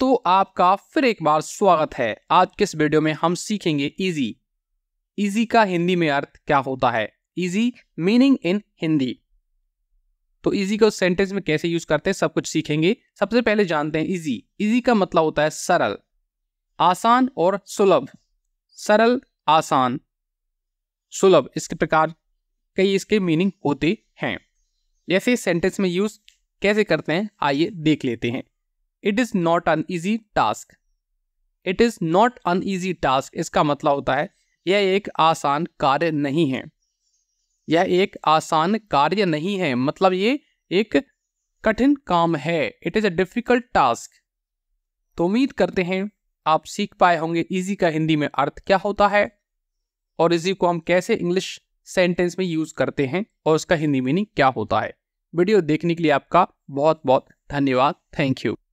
दोस्तों आपका फिर एक बार स्वागत है आज के इस वीडियो में हम सीखेंगे इजी इजी का हिंदी में अर्थ क्या होता है इजी मीनिंग इन हिंदी तो इजी को सेंटेंस में कैसे यूज करते हैं सब कुछ सीखेंगे सबसे पहले जानते हैं इजी इजी का मतलब होता है सरल आसान और सुलभ सरल आसान सुलभ इसके प्रकार कई इसके मीनिंग होते हैं जैसे सेंटेंस में यूज कैसे करते हैं आइए देख लेते हैं it is not an easy task it is not an easy task इसका मतलब होता है यह एक आसान कार्य नहीं है यह एक आसान कार्य नहीं है मतलब ये एक कठिन काम है it is a difficult task तो उम्मीद करते हैं आप सीख पाए होंगे इजी का हिंदी में अर्थ क्या होता है और इजी को हम कैसे इंग्लिश सेंटेंस में यूज़ करते हैं और उसका हिंदी मीनिंग क्या होता है वीडियो देखने के लिए आपका बहुत बहुत धन्यवाद थैंक यू